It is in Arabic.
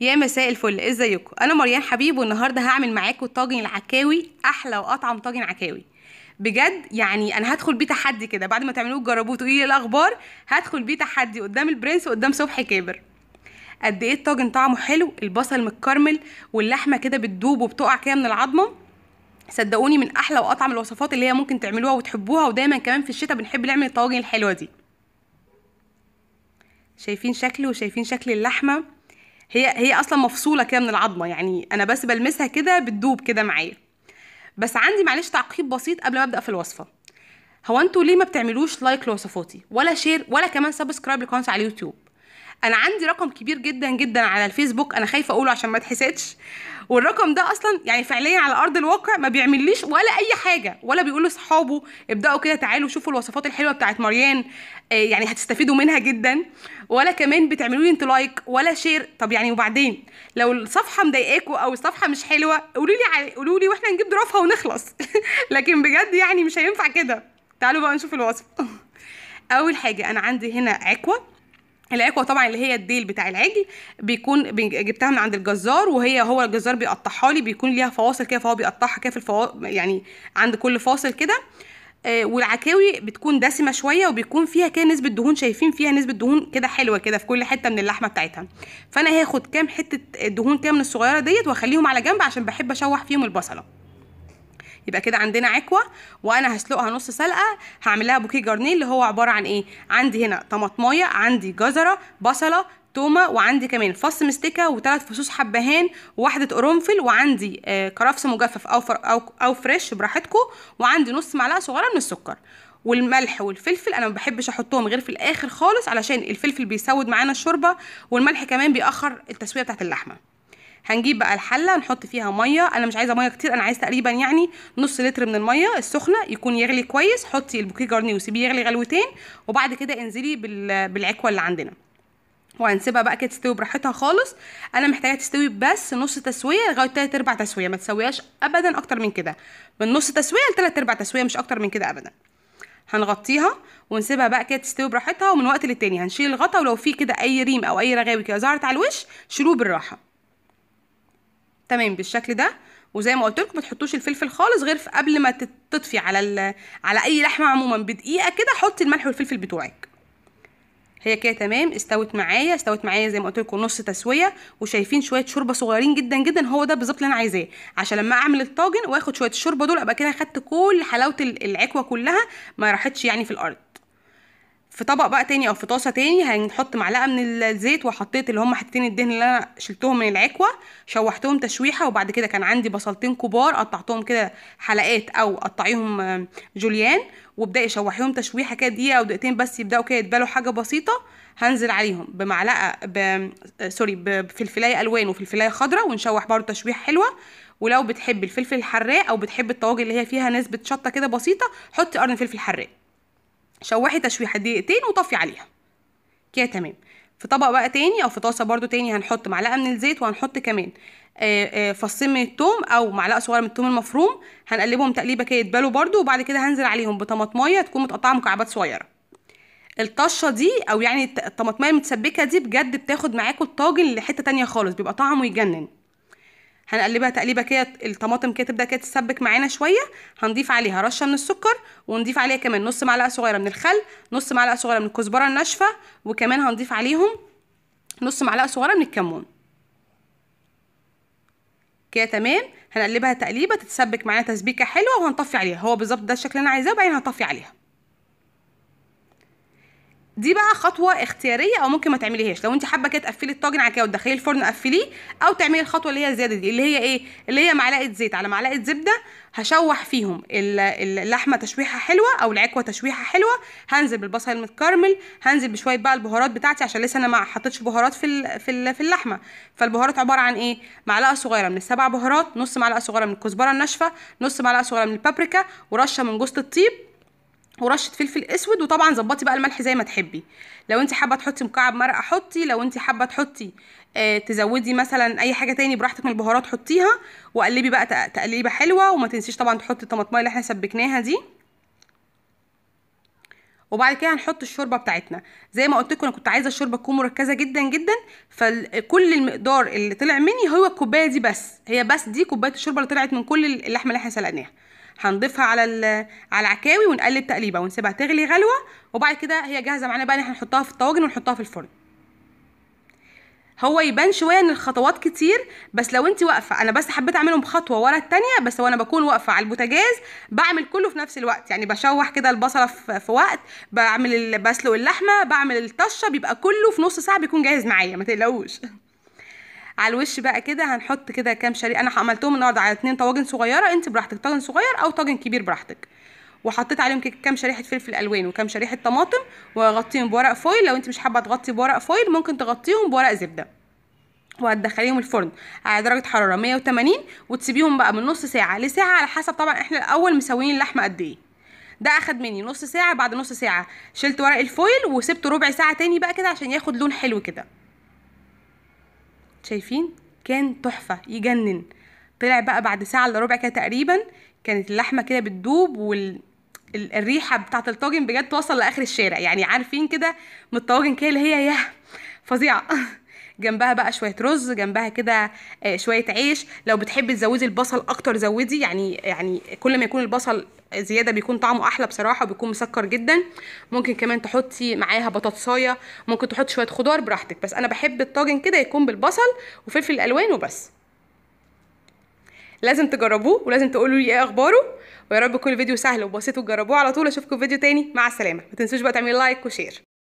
يا مساء الفل ازيكم انا مريان حبيب والنهارده هعمل معاكم طاجن العكاوي احلى واطعم طاجن عكاوي بجد يعني انا هدخل بيه تحدي كده بعد ما تعملوه تجربوه تقولوا لي إيه الاخبار هدخل بيه تحدي قدام البرنس وقدام صبحي كابر قد ايه الطاجن طعمه حلو البصل متكرمل واللحمه كده بتدوب وبتقع كده من العظمه صدقوني من احلى واطعم الوصفات اللي هي ممكن تعملوها وتحبوها ودايما كمان في الشتاء بنحب نعمل الطواجن الحلوه دي شايفين شكله وشايفين شكل اللحمه هي هي اصلا مفصوله كده من العظمه يعني انا بس بلمسها كده بتدوب كده معايا بس عندي معلش تعقيب بسيط قبل ما ابدا في الوصفه هو انتوا ليه ما بتعملوش لايك لوصفاتي ولا شير ولا كمان سبسكرايب لقناتي على اليوتيوب انا عندي رقم كبير جدا جدا على الفيسبوك انا خايفه اقوله عشان ما اتحسدش والرقم ده اصلا يعني فعليا على ارض الواقع ما بيعمليش ولا اي حاجه ولا بيقول لاصحابه ابداوا كده تعالوا شوفوا الوصفات الحلوه بتاعت مريان آه، يعني هتستفيدوا منها جدا ولا كمان بتعملوا لي انت لايك ولا شير طب يعني وبعدين لو الصفحه مضايقاكوا او الصفحه مش حلوه قولوا لي قولوا لي واحنا نجيب ضرافها ونخلص لكن بجد يعني مش هينفع كده تعالوا بقى نشوف الوصفه اول حاجه انا عندي هنا عكوه العكوه طبعا اللي هي الديل بتاع العجل بيكون جبتها من عند الجزار وهي هو الجزار بيقطعها لي بيكون ليها فواصل كده فهو بيقطعها كده في الفوا يعني عند كل فاصل كده آه، والعكاوي بتكون دسمه شويه وبيكون فيها كده نسبه دهون شايفين فيها نسبه دهون كده حلوه كده في كل حته من اللحمه بتاعتها فانا هاخد كام حته دهون كده من الصغيره ديت واخليهم على جنب عشان بحب اشوح فيهم البصله يبقى كده عندنا عكوه وانا هسلقها نص سلقه هعمل لها بوكيه جرنيه اللي هو عباره عن ايه عندي هنا طماطمايه عندي جزره بصله تومه وعندي كمان فص مستكه وثلاث فصوص حبهان وواحده قرنفل وعندي آه كرفس مجفف او فر او او فريش براحتكم وعندي نص معلقه صغيره من السكر والملح والفلفل انا ما بحبش احطهم غير في الاخر خالص علشان الفلفل بيسود معانا الشوربه والملح كمان بيأخر التسويه بتاعت اللحمه هنجيب بقى الحله نحط فيها ميه انا مش عايزه ميه كتير انا عايزه تقريبا يعني نص لتر من الميه السخنه يكون يغلي كويس حطي البوكيه جرني وسيبيه يغلي غلوتين وبعد كده انزلي بالعكوه اللي عندنا وهنسيبها بقى كده تستوي براحتها خالص انا محتاجه تستوي بس نص تسويه لغايه تلات ارباع تسويه ما تسويهاش ابدا اكتر من كده من نص تسويه لتلات ارباع تسويه مش اكتر من كده ابدا هنغطيها ونسيبها بقى كده تستوي براحتها ومن وقت للتاني هنشيل الغطا ولو في كده اي ريم او اي رغاوي كده ظهرت على الوش شيلوه بالراحه تمام بالشكل ده وزي ما قلت لكم ما تحطوش الفلفل خالص غير قبل ما تطفي على على اي لحمه عموما بدقيقه كده حطي الملح والفلفل بتوعك هي كده تمام استوت معايا استوت معايا زي ما قلت لكم نص تسويه وشايفين شويه شوربه صغيرين جدا جدا هو ده بالظبط اللي انا عايزاه عشان لما اعمل الطاجن واخد شويه الشوربه دول ابقى كده خدت كل حلاوه العكوه كلها ما راحتش يعني في الارض في طبق بقى تاني او في طاسه تاني هنحط معلقه من الزيت وحطيت اللي هم حتتين الدهن اللي انا شلتهم من العكوه شوحتهم تشويحه وبعد كده كان عندي بصلتين كبار قطعتهم كده حلقات او قطعيهم جوليان وابداي شوحيهم تشويحه كده دقيقه او دقيقتين بس يبداوا كده يتبالوا حاجه بسيطه هنزل عليهم بمعلقه ب... سوري بفلفلايه الوان وفلفلايه خضراء ونشوح برده تشويح حلوه ولو بتحبي الفلفل الحراق او بتحبي الطواجن اللي هي فيها نسبه شطه كده بسيطه حطي قرن فلفل حراق شوحي تشويحه دقيقتين وطفي عليها كده تمام في طبق بقى تاني او في طاسه برده تاني هنحط معلقه من الزيت وهنحط كمان آه، آه، فصين من التوم او معلقه صغيره من التوم المفروم هنقلبهم تقليبه كده يتبلوا برده وبعد كده هنزل عليهم بطماطمايه تكون متقطعه مكعبات صغيره الطشه دي او يعني الطماطمايه المتسبكه دي بجد بتاخد معاكم الطاجن لحته تانية خالص بيبقى طعمه يجنن هنقلبها تقليبه كده الطماطم كده تبدا كده تسبك معانا شويه هنضيف عليها رشه من السكر ونضيف عليها كمان نص معلقه صغيره من الخل نص معلقه صغيره من الكزبره الناشفه وكمان هنضيف عليهم نص معلقه صغيره من الكمون كده تمام هنقلبها تقليبه تتسبك معانا تسبيكه حلوه وهنطفي عليها هو بالظبط ده الشكل اللي انا عايزاه وبعدين هنطفي عليها دي بقى خطوه اختياريه او ممكن ما تعمليهاش لو انت حابه كده تقفلي الطاجن على كده وتدخليه الفرن تقفليه او تعملي الخطوه اللي هي الزياده دي اللي هي ايه اللي هي معلقه زيت على معلقه زبده هشوح فيهم اللحمه تشويحه حلوه او العكوه تشويحه حلوه هنزل بالبصل المتكرمل هنزل بشويه بقى البهارات بتاعتي عشان لسه انا ما حطيتش بهارات في في في اللحمه فالبهارات عباره عن ايه معلقه صغيره من السبع بهارات نص معلقه صغيره من الكزبره الناشفه نص معلقه صغيره من البابريكا ورشه من جوز الطيب ورشه فلفل اسود وطبعا ظبطي بقى الملح زي ما تحبي لو انت حابه تحطي مكعب مرقه حطي لو انت حابه تحطي آه تزودي مثلا اي حاجه تاني براحتك من البهارات حطيها وقلبي بقى تقليبه حلوه وما تنسيش طبعا تحطي الطماطم اللي احنا سبكناها دي وبعد كده هنحط الشوربه بتاعتنا زي ما قلت لكم انا كنت عايزه الشوربه تكون مركزه جدا جدا فكل المقدار اللي طلع مني هو الكوبايه دي بس هي بس دي كوبايه الشوربه اللي طلعت من كل اللحمه اللي احنا سلقناها هنضيفها على على العكاوي ونقلب تقليبه ونسيبها تغلي غلوه وبعد كده هي جاهزه معانا بقى ان احنا نحطها في الطواجن ونحطها في الفرن هو يبان شويه ان الخطوات كتير بس لو انت واقفه انا بس حبيت اعملهم بخطوه ورا التانية بس وانا بكون واقفه على البوتاجاز بعمل كله في نفس الوقت يعني بشوح كده البصله في وقت بعمل بسلق اللحمه بعمل الطشه بيبقى كله في نص ساعه بيكون جاهز معايا ما تقلقوش على الوش بقى كده هنحط كده كام شريحه انا عملتهم النهارده على اتنين طواجن صغيره انت براحتك طاجن صغير او طاجن كبير براحتك وحطيت عليهم كام شريحه فلفل الوان وكام شريحه طماطم وغطيهم بورق فويل لو انت مش حابه تغطي بورق فويل ممكن تغطيهم بورق زبده وهتدخليهم الفرن على درجه حراره 180 وتسيبيهم بقى من نص ساعه لساعه على حسب طبعا احنا الاول مسويين اللحمه قد ايه ده اخد مني نص ساعه بعد نص ساعه شلت ورق الفويل وسبته ربع ساعه تاني بقى كده عشان ياخد لون حلو كده شايفين كان تحفه يجنن طلع بقى بعد ساعه الا ربع كده تقريبا كانت اللحمه كده بتدوب وال الريحه بتاعه الطاجن بجد توصل لاخر الشارع يعني عارفين كده من الطواجن كده اللي هي ياه فظيعه جنبها بقى شويه رز جنبها كده آه، شويه عيش لو بتحبي تزودي البصل اكتر زودي يعني يعني كل ما يكون البصل زياده بيكون طعمه احلى بصراحه وبيكون مسكر جدا ممكن كمان تحطي معاها بطاطسايه ممكن تحطي شويه خضار براحتك بس انا بحب الطاجن كده يكون بالبصل وفلفل الالوان وبس لازم تجربوه ولازم تقولوا لي ايه اخباره ويا رب يكون الفيديو سهل وبسيط وتجربوه على طول اشوفكم في فيديو تاني مع السلامه ما تنسوش بقى تعملي لايك وشير